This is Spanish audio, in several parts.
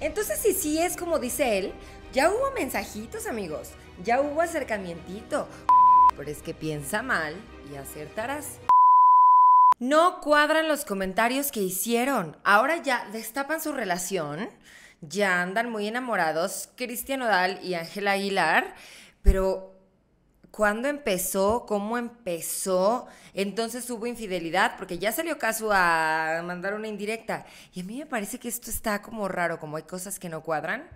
Entonces, si sí es como dice él, ya hubo mensajitos, amigos. Ya hubo acercamientito. Pero es que piensa mal y acertarás. No cuadran los comentarios que hicieron. Ahora ya destapan su relación. Ya andan muy enamorados Cristian Odal y Ángela Aguilar. Pero cuándo empezó, cómo empezó, entonces hubo infidelidad, porque ya salió caso a mandar una indirecta. Y a mí me parece que esto está como raro, como hay cosas que no cuadran,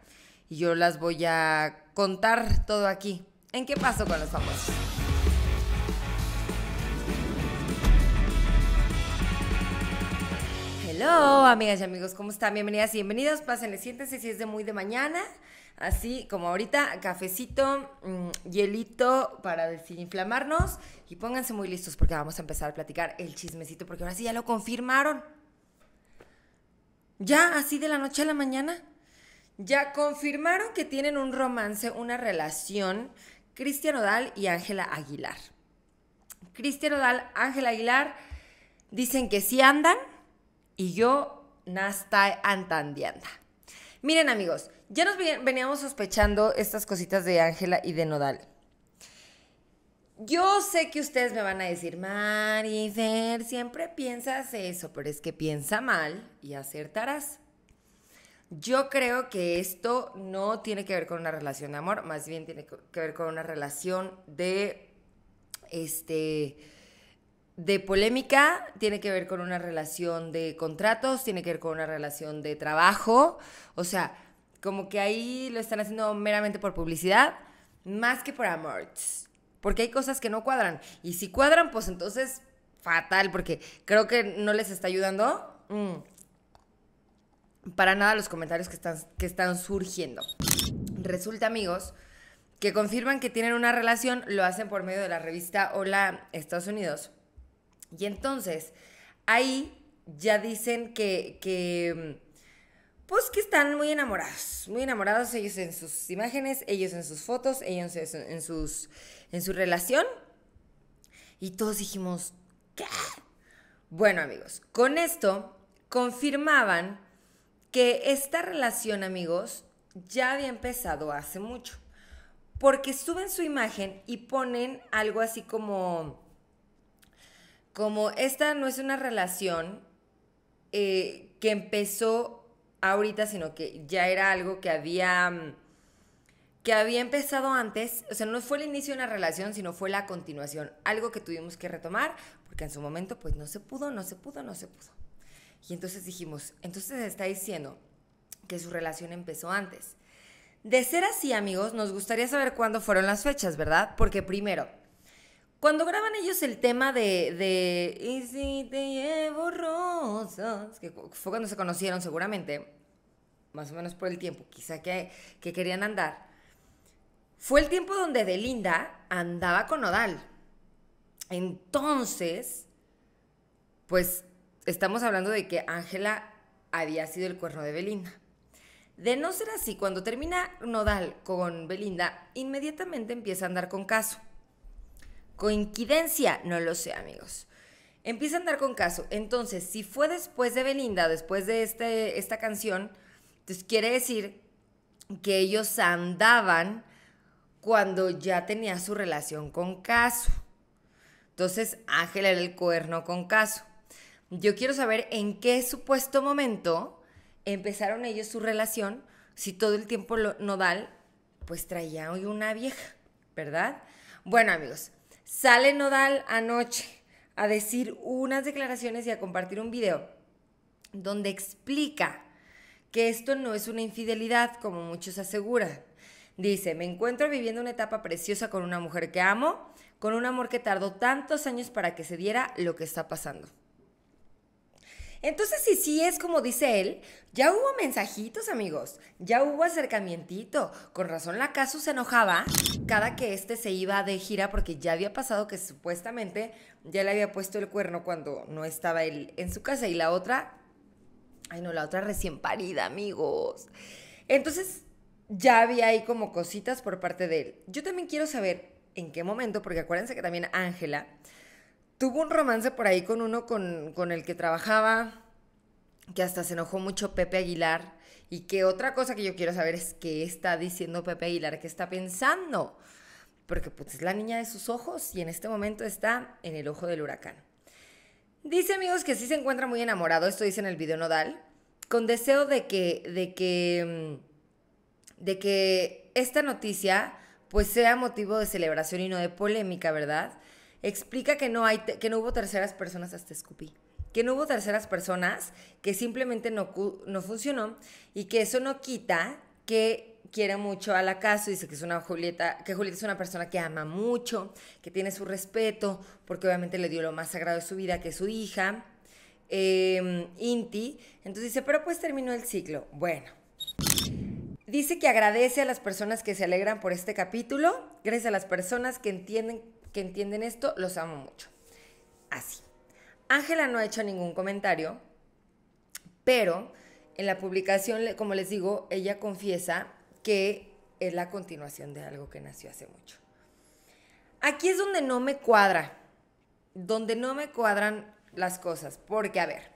y yo las voy a contar todo aquí. ¿En qué pasó con los famosos? Hello, amigas y amigos, ¿cómo están? Bienvenidas y bienvenidos. Pásenle, siéntense si es de muy de mañana. Así como ahorita, cafecito, mm, hielito para desinflamarnos y pónganse muy listos porque vamos a empezar a platicar el chismecito porque ahora sí ya lo confirmaron. Ya así de la noche a la mañana, ya confirmaron que tienen un romance, una relación, Cristian Odal y Ángela Aguilar. Cristian Odal, Ángela Aguilar dicen que sí andan y yo nasta antandianda. Miren amigos, ya nos veníamos sospechando estas cositas de Ángela y de Nodal. Yo sé que ustedes me van a decir, Marifer, siempre piensas eso, pero es que piensa mal y acertarás. Yo creo que esto no tiene que ver con una relación de amor, más bien tiene que ver con una relación de, este, de polémica, tiene que ver con una relación de contratos, tiene que ver con una relación de trabajo, o sea, como que ahí lo están haciendo meramente por publicidad, más que por amor, porque hay cosas que no cuadran, y si cuadran, pues entonces fatal, porque creo que no les está ayudando mm, para nada los comentarios que están, que están surgiendo. Resulta, amigos, que confirman que tienen una relación, lo hacen por medio de la revista Hola Estados Unidos y entonces, ahí ya dicen que, que, mm, pues que están muy enamorados, muy enamorados ellos en sus imágenes, ellos en sus fotos, ellos en, sus, en su relación. Y todos dijimos, ¿qué? Bueno amigos, con esto confirmaban que esta relación amigos ya había empezado hace mucho. Porque suben su imagen y ponen algo así como como esta no es una relación eh, que empezó ahorita, sino que ya era algo que había mm, que había empezado antes, o sea, no fue el inicio de una relación, sino fue la continuación, algo que tuvimos que retomar, porque en su momento pues no se pudo, no se pudo, no se pudo. Y entonces dijimos, entonces está diciendo que su relación empezó antes. De ser así, amigos, nos gustaría saber cuándo fueron las fechas, ¿verdad? Porque primero, cuando graban ellos el tema de, Y si te llevo rosas, que fue cuando se conocieron seguramente, más o menos por el tiempo, quizá que, querían andar, fue el tiempo donde Belinda andaba con Nodal Entonces, pues estamos hablando de que Ángela había sido el cuerno de Belinda. De no ser así, cuando termina Nodal con Belinda, inmediatamente empieza a andar con Caso. Coincidencia, no lo sé, amigos. Empieza a andar con caso. Entonces, si fue después de Belinda, después de este, esta canción, entonces quiere decir que ellos andaban cuando ya tenía su relación con Caso. Entonces, Ángel era el cuerno con Caso. Yo quiero saber en qué supuesto momento empezaron ellos su relación, si todo el tiempo nodal, pues traía hoy una vieja, ¿verdad? Bueno, amigos, Sale Nodal anoche a decir unas declaraciones y a compartir un video donde explica que esto no es una infidelidad, como muchos aseguran. Dice, me encuentro viviendo una etapa preciosa con una mujer que amo, con un amor que tardó tantos años para que se diera lo que está pasando. Entonces, si sí es como dice él, ya hubo mensajitos, amigos, ya hubo acercamientito. Con razón la Casu se enojaba cada que este se iba de gira porque ya había pasado que supuestamente ya le había puesto el cuerno cuando no estaba él en su casa y la otra, ay no, la otra recién parida, amigos. Entonces, ya había ahí como cositas por parte de él. Yo también quiero saber en qué momento, porque acuérdense que también Ángela tuvo un romance por ahí con uno con, el que trabajaba, que hasta se enojó mucho Pepe Aguilar. Y que otra cosa que yo quiero saber es qué está diciendo Pepe Aguilar, qué está pensando. Porque pues es la niña de sus ojos y en este momento está en el ojo del huracán. Dice amigos que sí se encuentra muy enamorado, esto dice en el video nodal, con deseo de que, de que, mm, de que esta noticia pues sea motivo de celebración y no de polémica, ¿verdad? explica que no, hay que no hubo terceras personas hasta Scoopy que no hubo terceras personas, que simplemente no, funcionó y que eso no quita que quiere mucho a la casa, dice que es una Julieta, que Julieta es una persona que ama mucho, que tiene su respeto, porque obviamente le dio lo más sagrado de su vida, que es su hija, em, Inti. Entonces dice, pero pues terminó el ciclo. Bueno. Dice que agradece a las personas que se alegran por este capítulo, gracias a las personas que entienden que entienden esto, los amo mucho. Así. Ángela no ha hecho ningún comentario, pero en la publicación, como les digo, ella confiesa que es la continuación de algo que nació hace mucho. Aquí es donde no me cuadra, donde no me cuadran las cosas, porque a ver,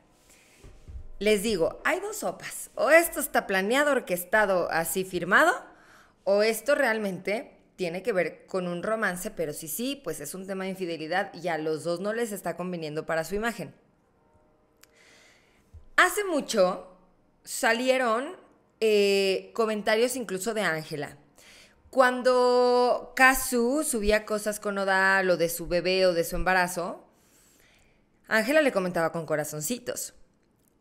les digo, hay dos sopas, o esto está planeado, orquestado, así firmado, o esto realmente tiene que ver con un romance, pero sí, sí, pues es un tema de infidelidad y a los dos no les está conviniendo para su imagen. Hace mucho salieron eh, comentarios incluso de Ángela. Cuando Kazu subía cosas con Nodal o de su bebé o de su embarazo, Ángela le comentaba con corazoncitos.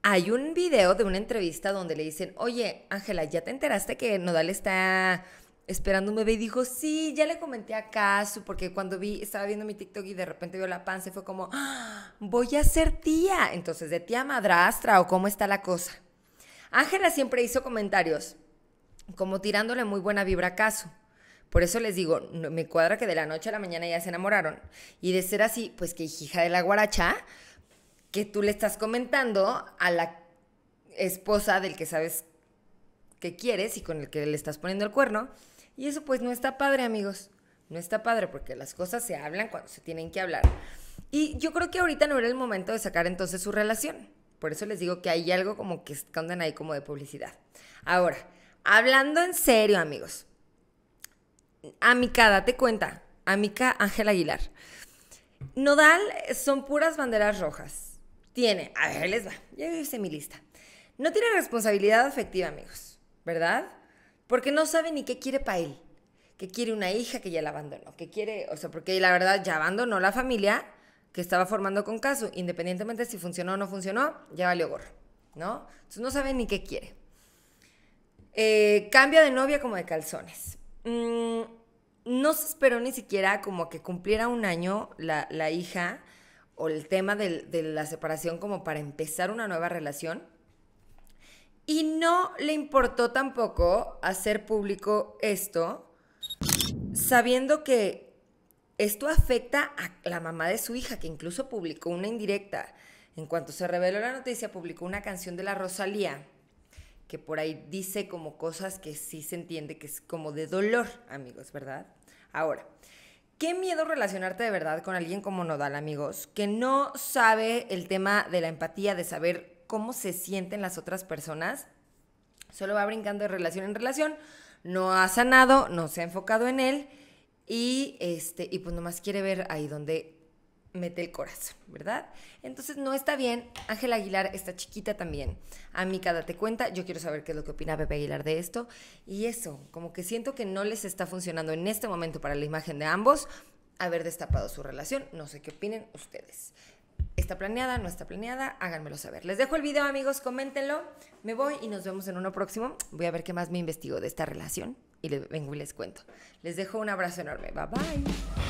Hay un video de una entrevista donde le dicen, oye, Ángela, ¿ya te enteraste que Nodal está esperando un bebé y dijo, sí, ya le comenté a Casu, porque cuando vi, estaba viendo mi TikTok y de repente vio la panza y fue como, ¡Ah! voy a ser tía. Entonces, de tía madrastra o cómo está la cosa. Ángela siempre hizo comentarios, como tirándole muy buena vibra a Casu. Por eso les digo, me cuadra que de la noche a la mañana ya se enamoraron. Y de ser así, pues que hija de la guaracha, que tú le estás comentando a la esposa del que sabes que quieres y con el que le estás poniendo el cuerno, y eso pues no está padre, amigos. No está padre porque las cosas se hablan cuando se tienen que hablar. Y yo creo que ahorita no era el momento de sacar entonces su relación. Por eso les digo que hay algo como que esconden ahí como de publicidad. Ahora, hablando en serio, amigos. Amica, date cuenta. Amica Ángel Aguilar. Nodal son puras banderas rojas. Tiene, a ver, les va, ya hice mi lista. No tiene responsabilidad afectiva, amigos, ¿verdad? porque no sabe ni qué quiere para él. Que quiere una hija que ya la abandonó, que quiere, o sea, porque la verdad ya abandonó la familia que estaba formando con caso, independientemente si funcionó o no funcionó, ya valió gorro, ¿no? Entonces no sabe ni qué quiere. Eh, cambia de novia como de calzones. Mm, no se esperó ni siquiera como que cumpliera un año la, hija o el tema de, de la separación como para empezar una nueva relación y no le importó tampoco hacer público esto, sabiendo que esto afecta a la mamá de su hija, que incluso publicó una indirecta. En cuanto se reveló la noticia, publicó una canción de la Rosalía, que por ahí dice como cosas que sí se entiende que es como de dolor, amigos, ¿verdad? Ahora, qué miedo relacionarte de verdad con alguien como Nodal, amigos, que no sabe el tema de la empatía, de saber cómo se sienten las otras personas, solo va brincando de relación en relación, no ha sanado, no se ha enfocado en él y, este, y pues nomás quiere ver ahí donde mete el corazón, ¿verdad? Entonces no está bien. Ángela Aguilar está chiquita también. A cada date cuenta. Yo quiero saber qué es lo que opina Pepe Aguilar de esto. Y eso, como que siento que no les está funcionando en este momento para la imagen de ambos haber destapado su relación. No sé qué opinen ustedes está planeada, no está planeada, háganmelo saber. Les dejo el video, amigos, coméntenlo. Me voy y nos vemos en uno próximo. Voy a ver qué más me investigo de esta relación y les vengo y les cuento. Les dejo un abrazo enorme. Bye bye.